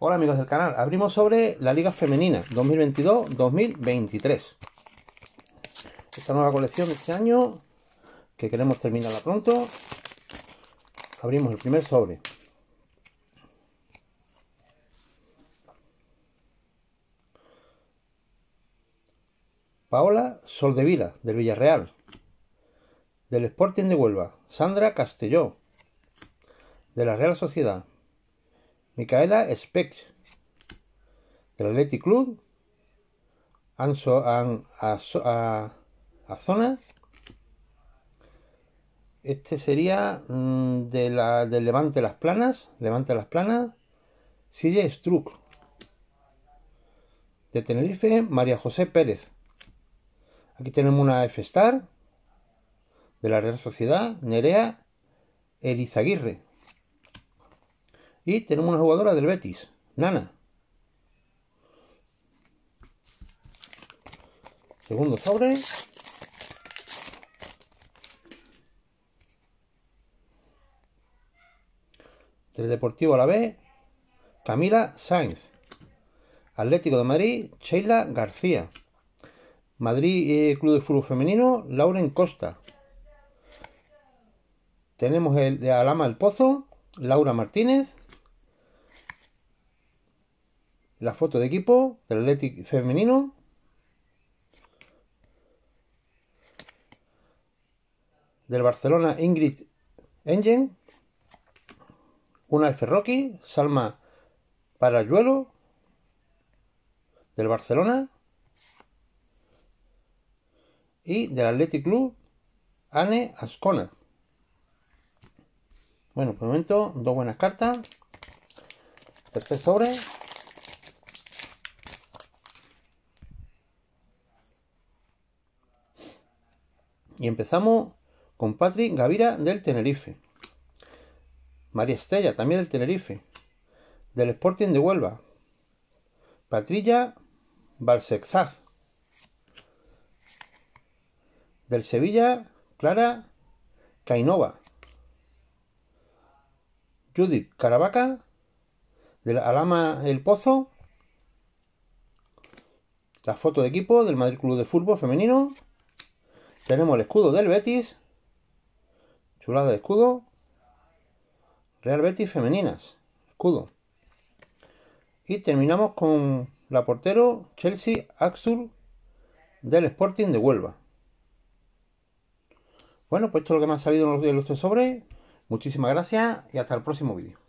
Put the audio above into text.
Hola amigos del canal, abrimos sobre la Liga Femenina 2022-2023. Esta nueva colección de este año, que queremos terminarla pronto. Abrimos el primer sobre. Paola Soldevila, del Villarreal. Del Sporting de Huelva, Sandra Castelló. De la Real Sociedad, Micaela Speck, del Athletic Club, Anso, a, Zona. Este sería mm, de la, del Levante Las Planas, Levante Las Planas, Silla Struck. De Tenerife, María José Pérez. Aquí tenemos una F-Star de la Real Sociedad, Nerea Elizaguirre. Y tenemos una jugadora del Betis, Nana. Segundo sobre. Del Deportivo a la B, Camila Sainz. Atlético de Madrid, Sheila García. Madrid eh, Club de Fútbol Femenino, Lauren Costa. Tenemos el de Alama El Pozo, Laura Martínez. La foto de equipo del Athletic femenino. Del Barcelona Ingrid Engen. Una F. Salma Parayuelo. Del Barcelona. Y del Athletic Club Anne Ascona. Bueno, por el momento, dos buenas cartas. Tercer sobre. Y empezamos con Patrick Gavira del Tenerife. María Estrella también del Tenerife. Del Sporting de Huelva. Patrilla Balsexar. Del Sevilla, Clara Cainova. Judith Caravaca. Del Alama El Pozo. La foto de equipo del Madrid Club de Fútbol Femenino. Tenemos el escudo del Betis. Chulada de escudo. Real Betis femeninas. Escudo. Y terminamos con la portero Chelsea Axur del Sporting de Huelva. Bueno, pues esto es lo que me ha salido en los tres sobres. Muchísimas gracias y hasta el próximo vídeo.